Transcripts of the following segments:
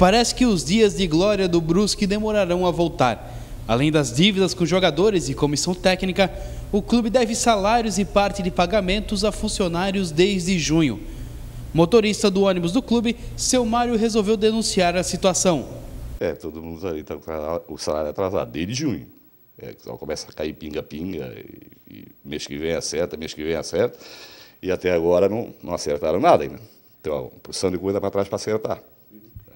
Parece que os dias de glória do Brusque demorarão a voltar. Além das dívidas com jogadores e comissão técnica, o clube deve salários e parte de pagamentos a funcionários desde junho. Motorista do ônibus do clube, seu Mário resolveu denunciar a situação. É, todo mundo aí está com o salário atrasado desde junho. É, então começa a cair pinga-pinga, mês que vem acerta, mês que vem acerta, e até agora não, não acertaram nada ainda. Então, o de coisa para trás para acertar.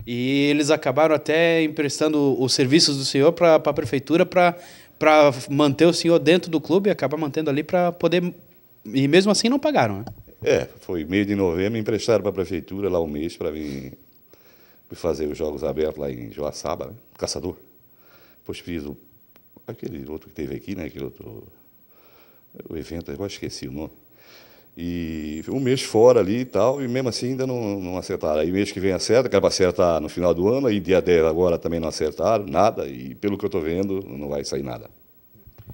E eles acabaram até emprestando os serviços do senhor para a prefeitura para manter o senhor dentro do clube e acabar mantendo ali para poder. E mesmo assim não pagaram, né? É, foi meio de novembro, emprestaram para a prefeitura lá um mês para mim fazer os Jogos Abertos lá em Joaçaba, né? Caçador. Depois fiz o, aquele outro que teve aqui, né? Aquele outro o evento, eu esqueci o nome. E um mês fora ali e tal, e mesmo assim ainda não, não acertaram. Aí mês que vem acerta, que era para acertar no final do ano, aí dia 10 agora também não acertaram, nada, e pelo que eu estou vendo, não vai sair nada.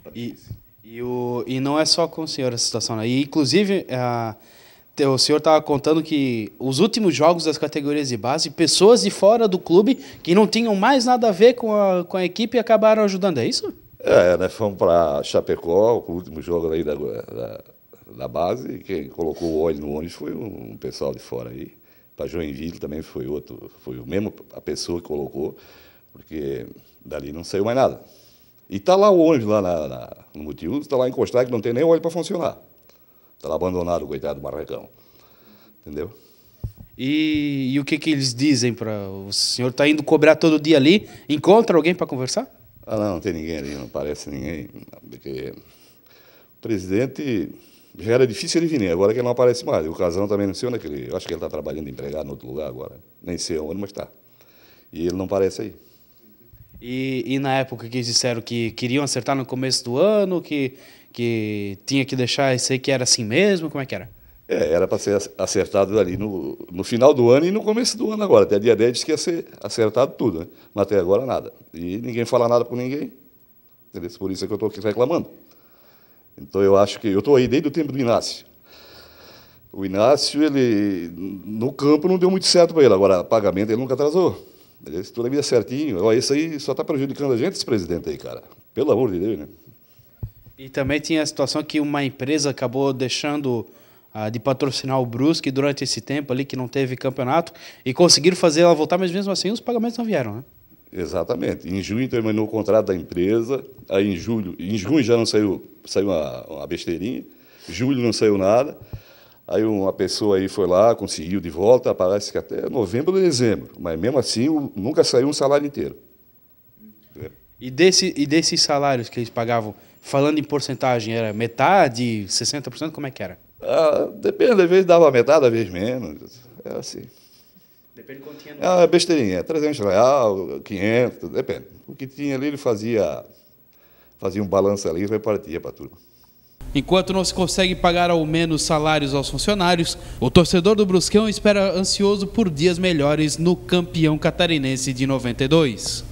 Tá e, e, o, e não é só com o senhor essa situação, né? E, inclusive, a, o senhor estava contando que os últimos jogos das categorias de base, pessoas de fora do clube que não tinham mais nada a ver com a, com a equipe acabaram ajudando, é isso? É, nós né? fomos para Chapecó, o último jogo aí da, da da base, quem colocou o óleo no ônibus foi um pessoal de fora aí. Para Joinville também foi outro, foi o mesmo a pessoa que colocou, porque dali não saiu mais nada. E está lá o ônibus, lá na, na, no multiuso, está lá encostado que não tem nem óleo para funcionar. Está lá abandonado, coitado do barracão. Entendeu? E, e, o que, que eles dizem para. O senhor está indo cobrar todo dia ali, encontra alguém para conversar? Ah, não, não tem ninguém ali, não aparece ninguém. Porque o presidente já era difícil ele vir, né? agora que ele não aparece mais. O Casão também não sei onde é que ele. Eu acho que ele está trabalhando empregado em outro lugar agora. Nem sei onde, mas está. E ele não aparece aí. E, e na época que disseram que queriam acertar no começo do ano, que, que tinha que deixar isso aí que era assim mesmo, como é que era? É, era para ser acertado ali no, no final do ano e no começo do ano agora. Até dia 10 disse que ia ser acertado tudo, né? mas até agora nada. E ninguém fala nada com ninguém. Entendeu? Por isso é que eu estou aqui reclamando. Então eu acho que eu estou aí desde o tempo do Inácio. O Inácio, ele no campo não deu muito certo para ele, agora pagamento ele nunca atrasou. Ele toda a vida é certinho. olha isso aí só está prejudicando a gente, esse presidente aí, cara. Pelo amor de Deus, né? E também tinha a situação que uma empresa acabou deixando ah, de patrocinar o Brusque durante esse tempo ali que não teve campeonato e conseguiram fazer ela voltar, mas mesmo assim os pagamentos não vieram, né? Exatamente. Em junho terminou o contrato da empresa, aí em julho, em junho já não saiu, saiu uma, uma besteirinha, julho não saiu nada. Aí uma pessoa aí foi lá, conseguiu de volta, parece que até novembro ou dezembro, mas mesmo assim nunca saiu um salário inteiro. E, desse, e desses salários que eles pagavam, falando em porcentagem, era metade, 60%, como é que era? Ah, depende, às vezes dava metade, às vezes menos. Era é assim. Depende quanto tinha no... Ah, besteirinha, 300 é real, 500, depende. O que tinha ali ele fazia, fazia um balanço ali e repartia para a turma. Enquanto não se consegue pagar ao menos salários aos funcionários, o torcedor do Bruscão espera ansioso por dias melhores no campeão catarinense de 92.